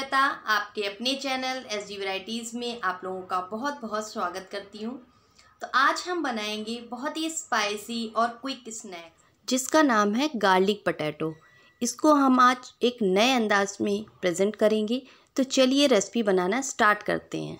श्वेता आपके अपने channel S D varieties में आप लोगों का बहुत बहुत स्वागत करती हूँ तो आज हम बनाएंगे बहुत ही स्पाइसी और क्विक स्नैक जिसका नाम है गार्लिक पटैटो इसको हम आज एक नए अंदाज में प्रेजेंट करेंगे तो चलिए रेसिपी बनाना स्टार्ट करते हैं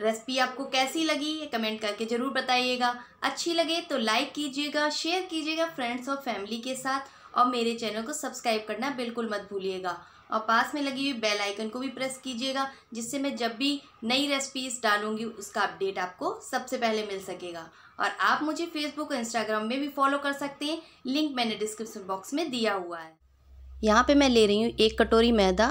रेसिपी आपको कैसी लगी ये कमेंट करके ज़रूर बताइएगा अच्छी लगे तो लाइक कीजिएगा शेयर कीजिएगा फ्रेंड्स और फैमिली के साथ और मेरे चैनल को सब्सक्राइब करना बिल्कुल मत भूलिएगा और पास में लगी हुई बेल आइकन को भी प्रेस कीजिएगा जिससे मैं जब भी नई रेसिपीज़ डालूंगी उसका अपडेट आपको सबसे पहले मिल सकेगा और आप मुझे फेसबुक और इंस्टाग्राम में भी फॉलो कर सकते हैं लिंक मैंने डिस्क्रिप्शन बॉक्स में दिया हुआ है यहाँ पे मैं ले रही हूँ एक कटोरी मैदा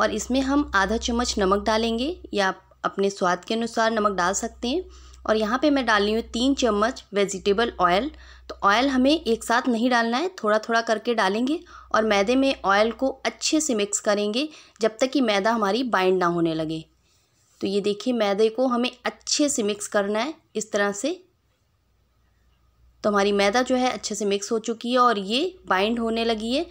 और इसमें हम आधा चम्मच नमक डालेंगे या आप अपने स्वाद के अनुसार नमक डाल सकते हैं और यहाँ पर मैं डाल रही हूँ तीन चम्मच वेजिटेबल ऑयल तो ऑयल हमें एक साथ नहीं डालना है थोड़ा थोड़ा करके डालेंगे और मैदे में ऑयल को अच्छे से मिक्स करेंगे जब तक कि मैदा हमारी बाइंड ना होने लगे तो ये देखिए मैदे को हमें अच्छे से मिक्स करना है इस तरह से तो हमारी मैदा जो है अच्छे से मिक्स हो चुकी है और ये बाइंड होने लगी है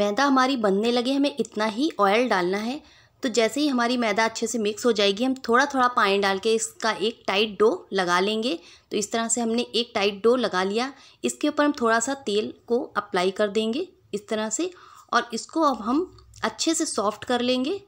मैदा हमारी बनने लगे हमें इतना ही ऑयल डालना है तो जैसे ही हमारी मैदा अच्छे से मिक्स हो जाएगी हम थोड़ा थोड़ा पानी डाल के इसका एक टाइट डो लगा लेंगे तो इस तरह से हमने एक टाइट डो लगा लिया इसके ऊपर हम थोड़ा सा तेल को अप्लाई कर देंगे इस तरह से और इसको अब हम अच्छे से सॉफ्ट कर लेंगे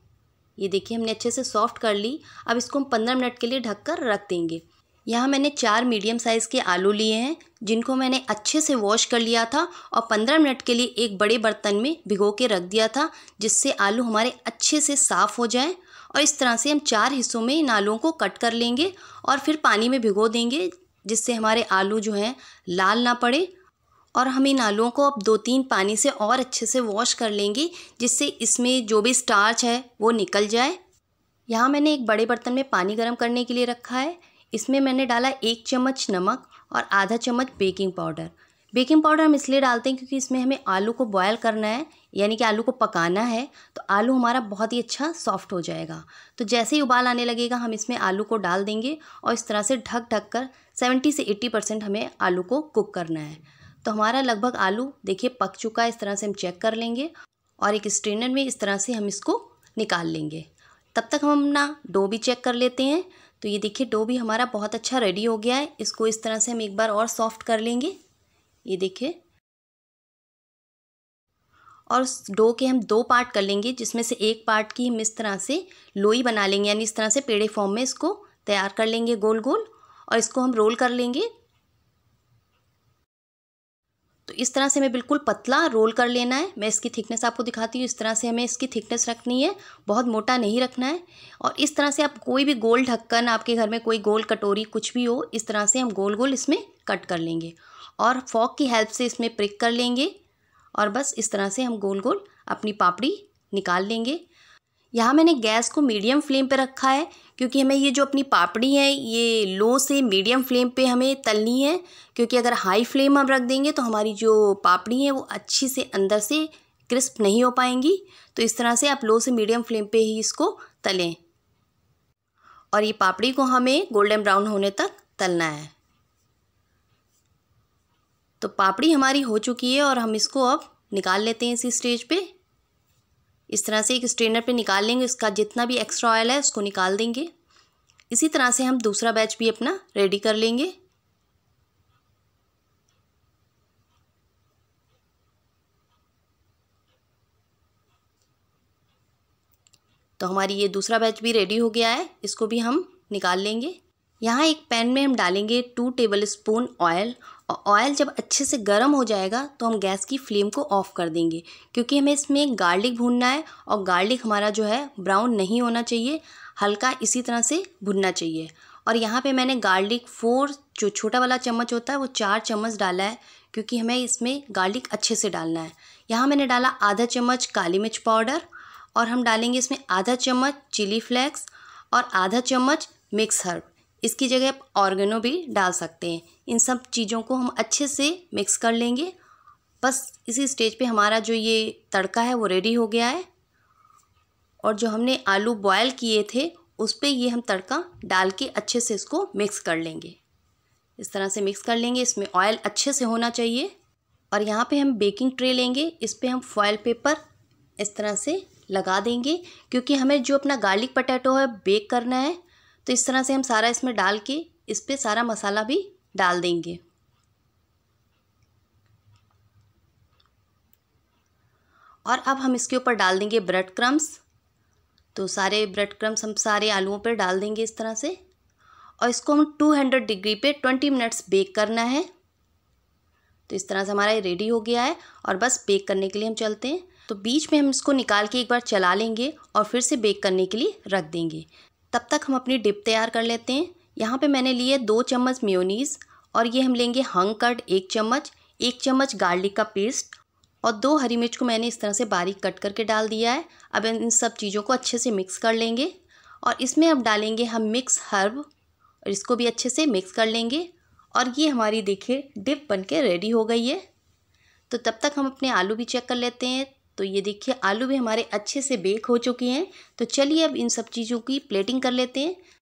ये देखिए हमने अच्छे से सॉफ्ट कर ली अब इसको हम पंद्रह मिनट के लिए ढककर रख देंगे यहाँ मैंने चार मीडियम साइज़ के आलू लिए हैं जिनको मैंने अच्छे से वॉश कर लिया था और पंद्रह मिनट के लिए एक बड़े बर्तन में भिगो के रख दिया था जिससे आलू हमारे अच्छे से साफ़ हो जाए और इस तरह से हम चार हिस्सों में इन आलुओं को कट कर लेंगे और फिर पानी में भिगो देंगे जिससे हमारे आलू जो हैं लाल ना पड़े और हम इन आलुओं को अब दो तीन पानी से और अच्छे से वॉश कर लेंगे जिससे इसमें जो भी स्टार्च है वो निकल जाए यहाँ मैंने एक बड़े बर्तन में पानी गर्म करने के लिए रखा है इसमें मैंने डाला एक चम्मच नमक और आधा चम्मच बेकिंग पाउडर बेकिंग पाउडर हम इसलिए डालते हैं क्योंकि इसमें हमें आलू को बॉयल करना है यानी कि आलू को पकाना है तो आलू हमारा बहुत ही अच्छा सॉफ्ट हो जाएगा तो जैसे ही उबाल आने लगेगा हम इसमें आलू को डाल देंगे और इस तरह से ढक ढक कर सेवेंटी से एट्टी परसेंट हमें आलू को कुक करना है तो हमारा लगभग आलू देखिए पक चुका है इस तरह से हम चेक कर लेंगे और एक स्ट्रेनर में इस तरह से हम इसको निकाल लेंगे तब तक हम अपना डो भी चेक कर लेते हैं तो ये देखिए डो भी हमारा बहुत अच्छा रेडी हो गया है इसको इस तरह से हम एक बार और सॉफ्ट कर लेंगे ये देखिए और डो के हम दो पार्ट कर लेंगे जिसमें से एक पार्ट की हम इस तरह से लोई बना लेंगे यानी इस तरह से पेड़े फॉर्म में इसको तैयार कर लेंगे गोल गोल और इसको हम रोल कर लेंगे तो इस तरह से हमें बिल्कुल पतला रोल कर लेना है मैं इसकी थिकनेस आपको दिखाती हूँ इस तरह से हमें इसकी थिकनेस रखनी है बहुत मोटा नहीं रखना है और इस तरह से आप कोई भी गोल ढक्कन आपके घर में कोई गोल कटोरी कुछ भी हो इस तरह से हम गोल गोल इसमें कट कर लेंगे और फॉक की हेल्प से इसमें प्रिक कर लेंगे और बस इस तरह से हम गोल गोल अपनी पापड़ी निकाल लेंगे यहाँ मैंने गैस को मीडियम फ्लेम पर रखा है क्योंकि हमें ये जो अपनी पापड़ी है ये लो से मीडियम फ्लेम पे हमें तलनी है क्योंकि अगर हाई फ्लेम हम रख देंगे तो हमारी जो पापड़ी है वो अच्छी से अंदर से क्रिस्प नहीं हो पाएंगी तो इस तरह से आप लो से मीडियम फ्लेम पे ही इसको तलें और ये पापड़ी को हमें गोल्डन ब्राउन होने तक तलना है तो पापड़ी हमारी हो चुकी है और हम इसको अब निकाल लेते हैं इसी स्टेज पर इस तरह से एक स्ट्रेनर पे निकाल लेंगे इसका जितना भी एक्स्ट्रा ऑयल है उसको निकाल देंगे इसी तरह से हम दूसरा बैच भी अपना रेडी कर लेंगे तो हमारी ये दूसरा बैच भी रेडी हो गया है इसको भी हम निकाल लेंगे यहाँ एक पैन में हम डालेंगे टू टेबल स्पून ऑयल और ऑयल जब अच्छे से गर्म हो जाएगा तो हम गैस की फ्लेम को ऑफ़ कर देंगे क्योंकि हमें इसमें गार्लिक भूनना है और गार्लिक हमारा जो है ब्राउन नहीं होना चाहिए हल्का इसी तरह से भुनना चाहिए और यहाँ पे मैंने गार्लिक फोर जो छोटा वाला चम्मच होता है वो चार चम्मच डाला है क्योंकि हमें इसमें गार्लिक अच्छे से डालना है यहाँ मैंने डाला आधा चम्मच काली मिर्च पाउडर और हम डालेंगे इसमें आधा चम्मच चिली फ्लेक्स और आधा चम्मच मिक्स हर्ब इसकी जगह आप ऑर्गेनो भी डाल सकते हैं इन सब चीज़ों को हम अच्छे से मिक्स कर लेंगे बस इसी स्टेज पे हमारा जो ये तड़का है वो रेडी हो गया है और जो हमने आलू बॉयल किए थे उस पर ये हम तड़का डाल के अच्छे से इसको मिक्स कर लेंगे इस तरह से मिक्स कर लेंगे इसमें ऑयल अच्छे से होना चाहिए और यहाँ पे हम बेकिंग ट्रे लेंगे इस पर हम फॉयल पेपर इस तरह से लगा देंगे क्योंकि हमें जो अपना गार्लिक पटेटो है बेक करना है तो इस तरह से हम सारा इसमें डाल के इस पर सारा मसाला भी डाल देंगे और अब हम इसके ऊपर डाल देंगे ब्रेड क्रम्स तो सारे ब्रेड क्रम्स हम सारे आलूओं पर डाल देंगे इस तरह से और इसको हम टू हंड्रेड डिग्री पे ट्वेंटी मिनट्स बेक करना है तो इस तरह से हमारा ये रेडी हो गया है और बस बेक करने के लिए हम चलते हैं तो बीच में हम इसको निकाल के एक बार चला लेंगे और फिर से बेक करने के लिए रख देंगे तब तक हम अपनी डिप तैयार कर लेते हैं यहाँ पे मैंने लिए दो चम्मच म्योनीस और ये हम लेंगे हंग कट एक चम्मच एक चम्मच गार्लिक का पेस्ट और दो हरी मिर्च को मैंने इस तरह से बारीक कट करके डाल दिया है अब इन सब चीज़ों को अच्छे से मिक्स कर लेंगे और इसमें अब डालेंगे हम मिक्स हर्ब और इसको भी अच्छे से मिक्स कर लेंगे और ये हमारी देखिए डिप बन के रेडी हो गई है तो तब तक हम अपने आलू भी चेक कर लेते हैं तो ये देखिए आलू भी हमारे अच्छे से बेक हो चुके हैं तो चलिए अब इन सब चीज़ों की प्लेटिंग कर लेते हैं